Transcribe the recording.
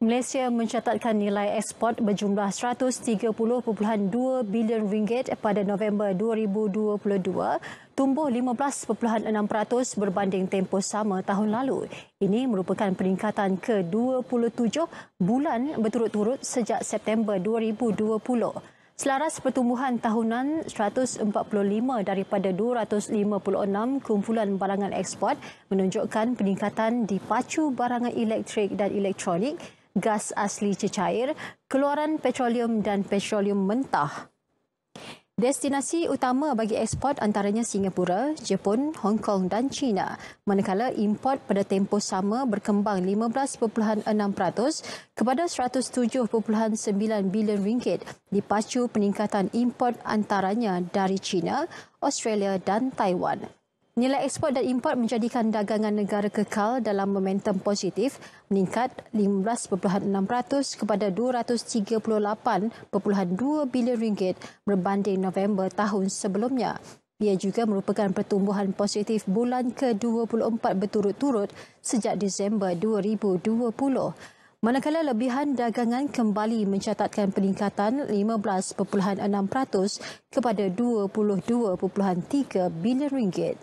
Malaysia mencatatkan nilai ekspor berjumlah 130.2 bilion ringgit pada November 2022, tumbuh 15.6% berbanding tempoh sama tahun lalu. Ini merupakan peningkatan ke-27 bulan berturut-turut sejak September 2020. Selaras pertumbuhan tahunan 145 daripada 256 kumpulan barangan ekspor menunjukkan peningkatan di dipacu barangan elektrik dan elektronik gas asli cecair, keluaran petroleum dan petroleum mentah. Destinasi utama bagi ekspor antaranya Singapura, Jepun, Hong Kong dan China. Manakala import pada tempoh sama berkembang 15.6% kepada 107.9 bilion ringgit dipacu peningkatan import antaranya dari China, Australia dan Taiwan. Nilai ekspor dan import menjadikan dagangan negara kekal dalam momentum positif meningkat 15.6% kepada 238.2 bilion ringgit berbanding November tahun sebelumnya. Ia juga merupakan pertumbuhan positif bulan ke-24 berturut-turut sejak Disember 2020. Manakala lebihan dagangan kembali mencatatkan peningkatan 15.6% kepada 22.3 bilion ringgit.